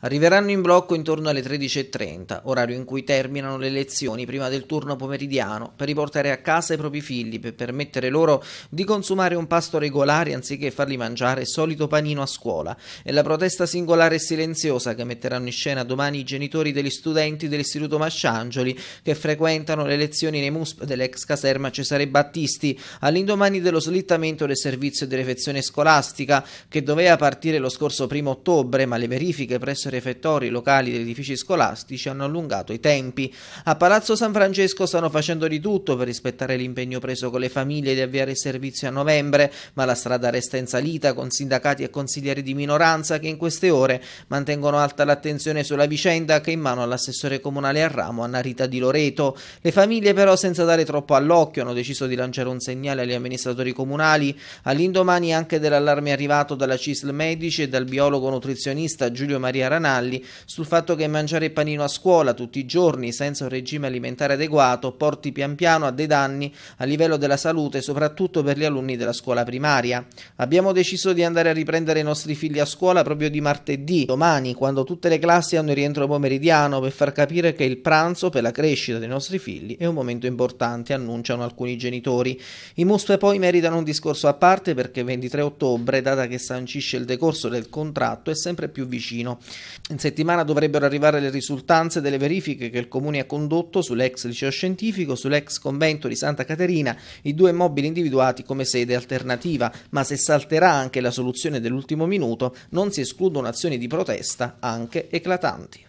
arriveranno in blocco intorno alle 13.30, orario in cui terminano le lezioni prima del turno pomeridiano, per riportare a casa i propri figli, per permettere loro di consumare un pasto regolare anziché farli mangiare il solito panino a scuola. È la protesta singolare e silenziosa che metteranno in scena domani i genitori degli studenti dell'Istituto Masciangioli che frequentano le lezioni nei MUSP dell'ex caserma Cesare Battisti, all'indomani dello slittamento del servizio di refezione scolastica che doveva partire lo scorso primo ottobre, ma le verifiche presso refettori locali degli edifici scolastici hanno allungato i tempi. A Palazzo San Francesco stanno facendo di tutto per rispettare l'impegno preso con le famiglie di avviare il servizio a novembre, ma la strada resta in salita con sindacati e consiglieri di minoranza che in queste ore mantengono alta l'attenzione sulla vicenda che è in mano all'assessore comunale a Ramo Anna Rita Di Loreto. Le famiglie però senza dare troppo all'occhio hanno deciso di lanciare un segnale agli amministratori comunali all'indomani anche dell'allarme arrivato dalla CISL Medici e dal biologo nutrizionista Giulio Maria Ranelli Ranalli sul fatto che mangiare panino a scuola tutti i giorni senza un regime alimentare adeguato porti pian piano a dei danni a livello della salute soprattutto per gli alunni della scuola primaria. Abbiamo deciso di andare a riprendere i nostri figli a scuola proprio di martedì, domani, quando tutte le classi hanno il rientro pomeridiano per far capire che il pranzo per la crescita dei nostri figli è un momento importante, annunciano alcuni genitori. I MUSP poi meritano un discorso a parte perché 23 ottobre, data che sancisce il decorso del contratto, è sempre più vicino. In settimana dovrebbero arrivare le risultanze delle verifiche che il Comune ha condotto sull'ex liceo scientifico, sull'ex convento di Santa Caterina, i due immobili individuati come sede alternativa, ma se salterà anche la soluzione dell'ultimo minuto non si escludono azioni di protesta anche eclatanti.